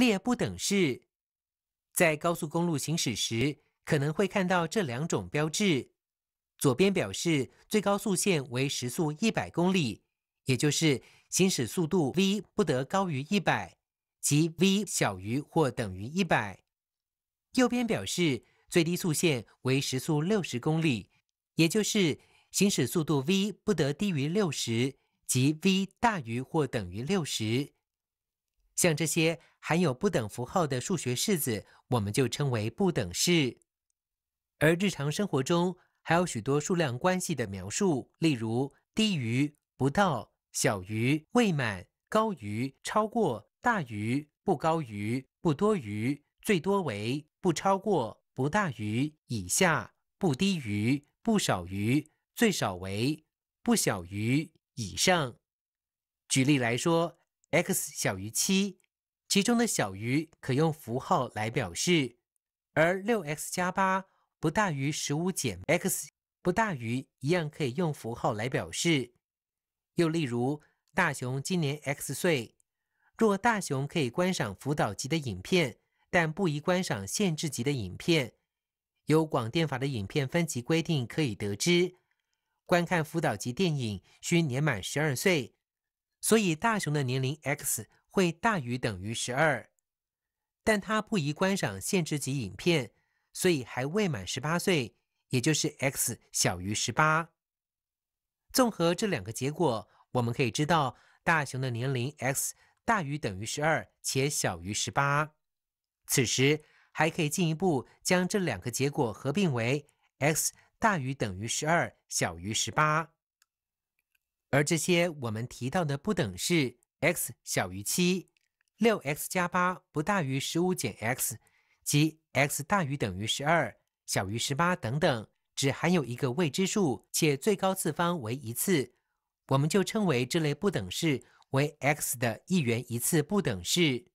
列不等式。在高速公路行驶时，可能会看到这两种标志：左边表示最高速限为时速一百公里，也就是行驶速度 v 不得高于一百，即 v 小于或等于一百；右边表示最低速限为时速六十公里，也就是行驶速度 v 不得低于六十，即 v 大于或等于六十。像这些含有不等符号的数学式子，我们就称为不等式。而日常生活中还有许多数量关系的描述，例如低于、不到、小于、未满、高于、超过、大于、不高于、不多于、最多为、不超过、不大于、以下、不低于、不少于、最少为、不小于、以上。举例来说。x 小于七，其中的小于可用符号来表示，而六 x 加八不大于十五减 x 不大于一样可以用符号来表示。又例如，大雄今年 x 岁，若大雄可以观赏辅导级的影片，但不宜观赏限制级的影片，由广电法的影片分级规定可以得知，观看辅导级电影需年满十二岁。所以大雄的年龄 x 会大于等于十二，但他不宜观赏限制级影片，所以还未满十八岁，也就是 x 小于十八。综合这两个结果，我们可以知道大雄的年龄 x 大于等于十二且小于十八。此时还可以进一步将这两个结果合并为 x 大于等于十二小于十八。而这些我们提到的不等式，x 小于七，六 x 加八不大于十五减 x，即 x 大于等于十二，小于十八等等，只含有一个未知数，且最高次方为一次，我们就称为这类不等式为 x 的一元一次不等式。